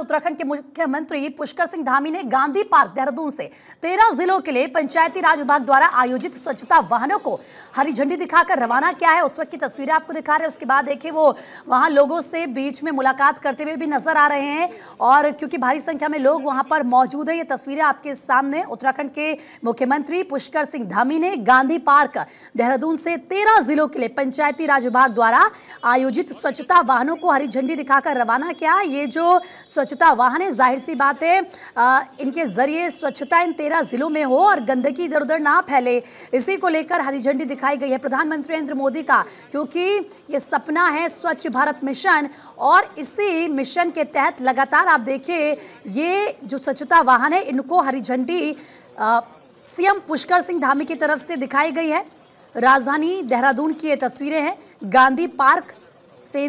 के उत्तराखंड के मुख्यमंत्री पुष्कर सिंह धामी ने गांधी पार्क देहरादून से तेरह जिलों के लिए पंचायती राज विभाग द्वारा आयोजित स्वच्छता वाहनों को हरी झंडी दिखाकर रवाना किया है उस वक्त की तस्वीरें आपको दिखा रहे हैं उसके बाद देखिए वो वहां लोगों से बीच में मुलाकात करते हुए भी नजर आ रहे हैं और क्योंकि भारी संख्या में लोग वहां पर मौजूद है ये तस्वीरें आपके सामने उत्तराखंड के मुख्यमंत्री पुष्कर सिंह धामी ने गांधी पार्क देहरादून से तेरह जिलों के लिए पंचायती राज विभाग द्वारा आयोजित स्वच्छता वाहनों को हरी झंडी दिखाकर रवाना किया ये जो स्वच्छ स्वच्छता वाहन है जाहिर सी बात है इनके जरिए स्वच्छता इन तेरह जिलों में हो और गंदगी इधर उधर ना फैले इसी को लेकर हरी झंडी दिखाई गई है प्रधानमंत्री नरेंद्र मोदी का क्योंकि ये सपना है स्वच्छ भारत मिशन और इसी मिशन के तहत लगातार आप देखिए ये जो स्वच्छता वाहन है इनको हरी झंडी सीएम पुष्कर सिंह धामी की तरफ से दिखाई गई है राजधानी देहरादून की ये तस्वीरें हैं गांधी पार्क से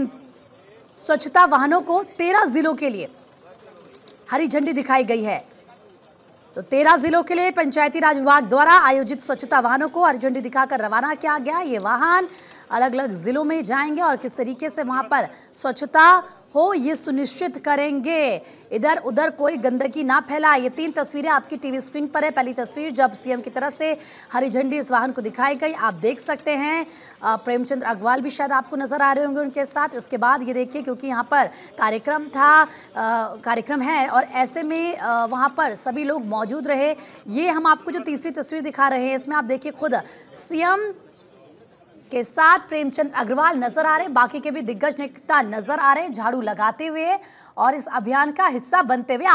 स्वच्छता वाहनों को तेरह जिलों के लिए हरी झंडी दिखाई गई है तो तेरह जिलों के लिए पंचायती राज विभाग द्वारा आयोजित स्वच्छता वाहनों को हरी झंडी दिखाकर रवाना किया गया ये वाहन अलग अलग ज़िलों में जाएंगे और किस तरीके से वहाँ पर स्वच्छता हो ये सुनिश्चित करेंगे इधर उधर कोई गंदगी ना फैलाए ये तीन तस्वीरें आपकी टीवी स्क्रीन पर है पहली तस्वीर जब सीएम की तरफ से हरी झंडी इस वाहन को दिखाई गई आप देख सकते हैं प्रेमचंद्र अग्रवाल भी शायद आपको नजर आ रहे होंगे उनके साथ इसके बाद ये देखिए क्योंकि यहाँ पर कार्यक्रम था कार्यक्रम है और ऐसे में वहाँ पर सभी लोग मौजूद रहे ये हम आपको जो तीसरी तस्वीर दिखा रहे हैं इसमें आप देखिए खुद सीएम के साथ प्रेमचंद अग्रवाल नजर आ रहे बाकी के भी दिग्गज नेता नजर आ रहे झाड़ू लगाते हुए और इस अभियान का हिस्सा बनते हुए